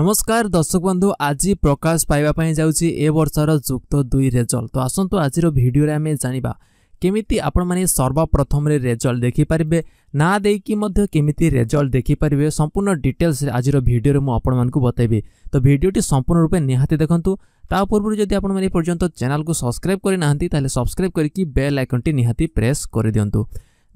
নমস্কার দর্শক বন্ধু আজি প্রকাশ পাইবা পাই যাচ্ছি এ বর্ষর যুক্ত দুই রেজল্ট তো আসন্তু আজির ভিডিওরে আমি জানিবা কেমিতি আপনার সর্বপ্রথমে রেজল্ট দেখিপারে না দেইকি মধ্যে কেমিতি রেজল্ট দেখিপারে সম্পূর্ণ ডিটেলস আজির ভিডিওরে মু আপনার বতাইবি তো ভিডিওটি সম্পূর্ণ রূপে নিহতি দেখুন তা পূর্ব যদি আপনার এপর্যন্ত চ্যানেলকে সবসক্রাইব করে না তাহলে সবসক্রাইব করি বেল আইকনটি নিহতি প্রেস করে দিও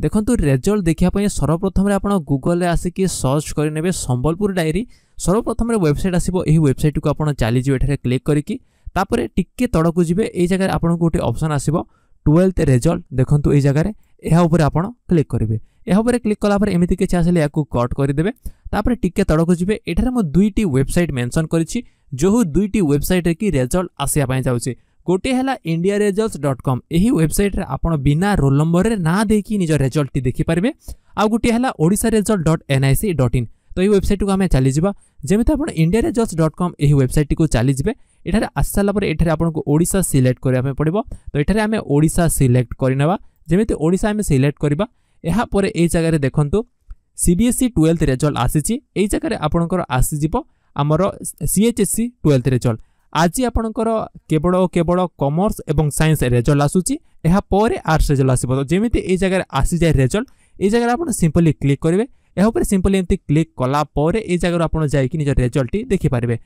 ଦେଖନ୍ତୁ ରେଜଲ୍ଟ ଦେଖିବା ପାଇଁ ସର୍ବପ୍ରଥମରେ ଆପଣ ଗୁଗଲରେ ଆସିକି ସର୍ଚ୍ଚ କରିନେବେ ସମ୍ବଲପୁର ଡାଏରୀ ସର୍ବପ୍ରଥମରେ ୱେବସାଇଟ୍ ଆସିବ ଏହି ୱେବସାଇଟ୍କୁ ଆପଣ ଚାଲିଯିବେ ଏଠାରେ କ୍ଲିକ୍ କରିକି ତାପରେ ଟିକେ ତଳକୁ ଯିବେ ଏଇ ଜାଗାରେ ଆପଣଙ୍କୁ ଗୋଟେ ଅପସନ୍ ଆସିବ ଟୁଏଲ୍ଥ ରେଜଲ୍ଟ ଦେଖନ୍ତୁ ଏଇ ଜାଗାରେ ଏହା ଉପରେ ଆପଣ କ୍ଲିକ୍ କରିବେ ଏହା ଉପରେ କ୍ଲିକ୍ କଲା ପରେ ଏମିତି କିଛି ଆସିଲେ ଏହାକୁ କଟ୍ କରିଦେବେ ତାପରେ ଟିକେ ତଳକୁ ଯିବେ ଏଠାରେ ମୁଁ ଦୁଇଟି ୱେବସାଇଟ୍ ମେନ୍ସନ୍ କରିଛି ଯେଉଁ ଦୁଇଟି ୱେବସାଇଟ୍ରେ କି ରେଜଲ୍ଟ ଆସିବା ପାଇଁ ଯାଉଛି ଗୋଟିଏ ହେଲା ଇଣ୍ଡିଆ ରେଜଲ୍ଟ ଡଟ୍ କମ୍ ଏହି ୱେବସାଇଟ୍ରେ ଆପଣ ବିନା ରୋଲ୍ ନମ୍ବରରେ ନାଁ ଦେଇକି ନିଜ ରେଜଲ୍ଟଟି ଦେଖିପାରିବେ ଆଉ ଗୋଟିଏ ହେଲା Odisha result dot NIC dot in ତ ଏହି ୱେବସାଇଟ୍କୁ ଆମେ ଚାଲିଯିବା ଯେମିତି ଆପଣ ଇଣ୍ଡିଆ ରେଜଲ୍ଟ ଡଟ୍ କମ୍ ଏହି ୱେବସାଇଟ୍ଟିକୁ ଚାଲିଯିବେ ଏଠାରେ ଆସିସାରିଲା ପରେ ଏଠାରେ ଆପଣଙ୍କୁ ଓଡ଼ିଶା ସିଲେକ୍ଟ କରିବା ପାଇଁ ପଡ଼ିବ ତ ଏଠାରେ ଆମେ ଓଡ଼ିଶା ସିଲେକ୍ଟ କରିନେବା ଯେମିତି ଓଡ଼ିଶା ଆମେ ସିଲେକ୍ଟ କରିବା ଏହାପରେ ଏଇ ଜାଗାରେ ଦେଖନ୍ତୁ ସିବିଏସ୍ଇ ଟୁଏଲ୍ଥ ରେଜଲ୍ଟ ଆସିଛି ଏଇ ଜାଗାରେ ଆପଣଙ୍କର ଆସିଯିବ ଆମର ସିଏଚ୍ଏସ୍ସି ଟୁଏଲ୍ଥ ରେଜଲ୍ଟ আজি ଆପଣଙ୍କର କେବଳ ଓ କେବଳ କମର୍ସ ଏବଂ ସାଇନ୍ସ ରେଜଲ୍ଟ ଆସୁଛି ଏହା ପରେ ଆର୍ଟ୍ସ ରେଜଲ୍ଟ ଆସିବ ଯେମିତି ଏଇ ଜାଗାରେ ଆସିଯାଏ ରେଜଲ୍ଟ ଏଇ ଜାଗାରେ ଆପଣ ସିମ୍ପଲି କ୍ଲିକ୍ କରିବେ ଏହା ଉପରେ ସିମ୍ପଲି ଏମିତି କ୍ଲିକ୍ କଲା ପରେ ଏଇ ଜାଗାରୁ ଆପଣ ଯାଇକି ନିଜ ରେଜଲ୍ଟଟି ଦେଖିପାରିବେ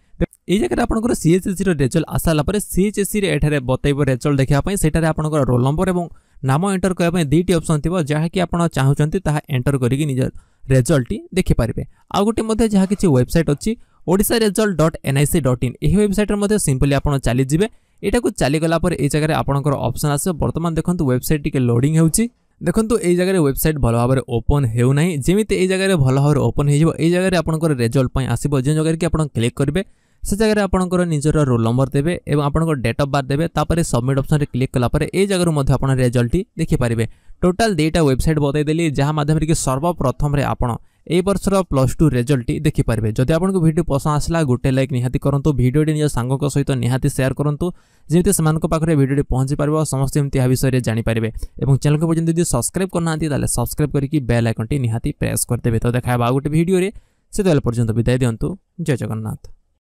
ଏଇ ଜାଗାରେ ଆପଣଙ୍କର ସିଏଚ୍ଏସିର ରେଜଲ୍ଟ ଆସିଲା ପରେ ସିଏଚ୍ଏସିରେ ଏଠାରେ ବତାଇବ ରେଜଲ୍ଟ ଦେଖିବା ପାଇଁ ସେଠାରେ ଆପଣଙ୍କର ରୋଲ୍ ନମ୍ବର ଏବଂ ନାମ ଏଣ୍ଟର କରିବା ପାଇଁ ଦୁଇଟି ଅପସନ୍ ଥିବ ଯାହାକି ଆପଣ ଚାହୁଁଛନ୍ତି ତାହା ଏଣ୍ଟର କରିକି ନିଜ ରେଜଲ୍ଟଟି ଦେଖିପାରିବେ ଆଉ ଗୋଟେ ମଧ୍ୟ ଯାହା କିଛି ୱେବସାଇଟ୍ ଅଛି Odisha result dot NIC dot in ଏହି ୱେବସାଇଟ୍ରେ ମଧ୍ୟ ସିମ୍ପଲି ଆପଣ ଚାଲିଯିବେ ଏଇଟାକୁ ଚାଲିଗଲା ପରେ ଏଇ ଜାଗାରେ ଆପଣଙ୍କର ଅପସନ୍ ଆସିବ ବର୍ତ୍ତମାନ ଦେଖନ୍ତୁ ୱେବସାଇଟ୍ ଟିକେ ଲୋଡ଼ିଂ ହେଉଛି ଦେଖନ୍ତୁ ଏଇ ଜାଗାରେ ୱେବସାଇଟ୍ ଭଲ ଭାବରେ ଓପନ୍ ହେଉନାହିଁ ଯେମିତି ଏଇ ଜାଗାରେ ଭଲ ଭାବରେ ଓପନ୍ ହେଇଯିବ ଏଇ ଜାଗାରେ ଆପଣଙ୍କର ରେଜଲ୍ଟ ପାଇଁ ଆସିବ ଯେଉଁ ଜାଗାରେ କି ଆପଣ କ୍ଲିକ୍ କରିବେ ସେ ଜାଗାରେ ଆପଣଙ୍କର ନିଜର ରୋଲ୍ ନମ୍ବର ଦେବେ ଏବଂ ଆପଣଙ୍କ ଡେଟ୍ ଅଫ୍ ବାର୍ଥ ଦେବେ ତାପରେ ସବମିଟ୍ ଅପସନ୍ରେ କ୍ଲିକ୍ କଲା ପରେ ଏଇ ଜାଗାରୁ ମଧ୍ୟ ଆପଣ ରେଜଲ୍ଟଟି ଦେଖିପାରିବେ ଟୋଟାଲ୍ ଦୁଇଟା ୱେବସାଇଟ୍ ବତାଇଦେଲି ଯାହା ମାଧ୍ୟମରେ କି ସର୍ବପ୍ରଥମରେ ଆପଣ এই বর্ষর প্লস টু রেজল্টটি দেখিপারে যদি আপনার ভিডিও পসন্দ আসলা গোটে লাইক নিহতি করতু ভিডিওটি নিজ সাঙ্গক সহিত নিহতি সেয়ার করতু যেমি সে পাখে ভিডিওটি পৌঁছি পাব সমস্তে এমনি এ বিষয়ে জাঁপারে এবং চ্যানেল পর্যন্ত যদি সবসক্রাইব করে না তাহলে সবসক্রাইব করি বেল আইকনটি নিহতি প্রেস করে দেবে তো দেখা গোটে ভিডিওরে সেতবে পর্যন্ত বিদায় দিও জয় জগন্নাথ